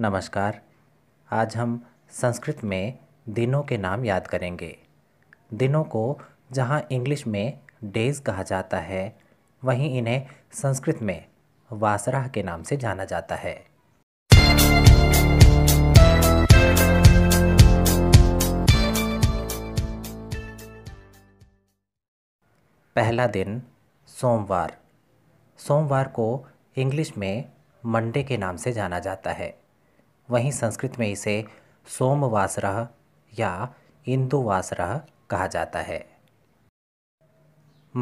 नमस्कार आज हम संस्कृत में दिनों के नाम याद करेंगे दिनों को जहाँ इंग्लिश में डेज कहा जाता है वहीं इन्हें संस्कृत में वासराह के नाम से जाना जाता है पहला दिन सोमवार सोमवार को इंग्लिश में मंडे के नाम से जाना जाता है वहीं संस्कृत में इसे सोमवासरह या इंदुवासरह कहा जाता है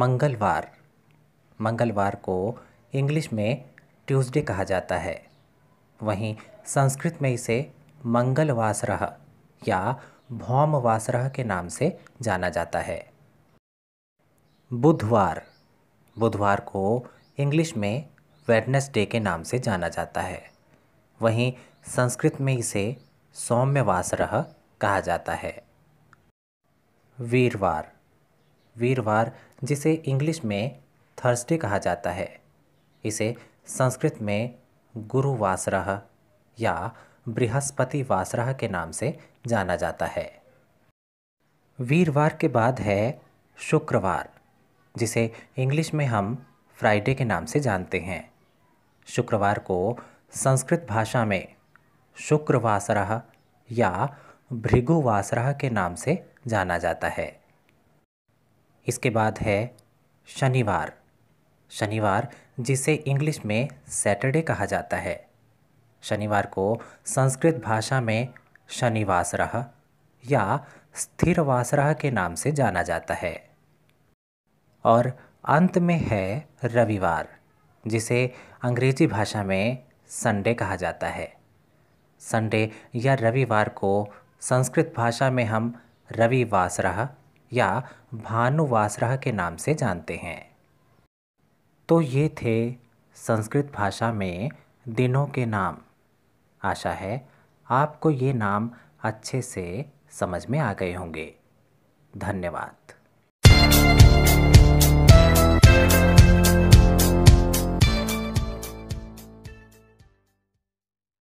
मंगलवार मंगलवार को इंग्लिश में ट्यूसडे कहा जाता है वहीं संस्कृत में इसे मंगलवासरह या भौमवासरह के नाम से जाना जाता है बुधवार बुधवार को इंग्लिश में वेडनेसडे के नाम से जाना जाता है वहीं संस्कृत में इसे सौम्य वासर कहा जाता है वीरवार वीरवार जिसे इंग्लिश में थर्सडे कहा जाता है इसे संस्कृत में गुरुवासरह या बृहस्पति वासरह के नाम से जाना जाता है वीरवार के बाद है शुक्रवार जिसे इंग्लिश में हम फ्राइडे के नाम से जानते हैं शुक्रवार को संस्कृत भाषा में शुक्रवासरह या भृगुवासरह के नाम से जाना जाता है इसके बाद है शनिवार शनिवार जिसे इंग्लिश में सैटरडे कहा जाता है शनिवार को संस्कृत भाषा में शनिवासरह या स्थिरवासरह के नाम से जाना जाता है और अंत में है रविवार जिसे अंग्रेजी भाषा में संडे कहा जाता है संडे या रविवार को संस्कृत भाषा में हम रविवासरह या भानुवासरह के नाम से जानते हैं तो ये थे संस्कृत भाषा में दिनों के नाम आशा है आपको ये नाम अच्छे से समझ में आ गए होंगे धन्यवाद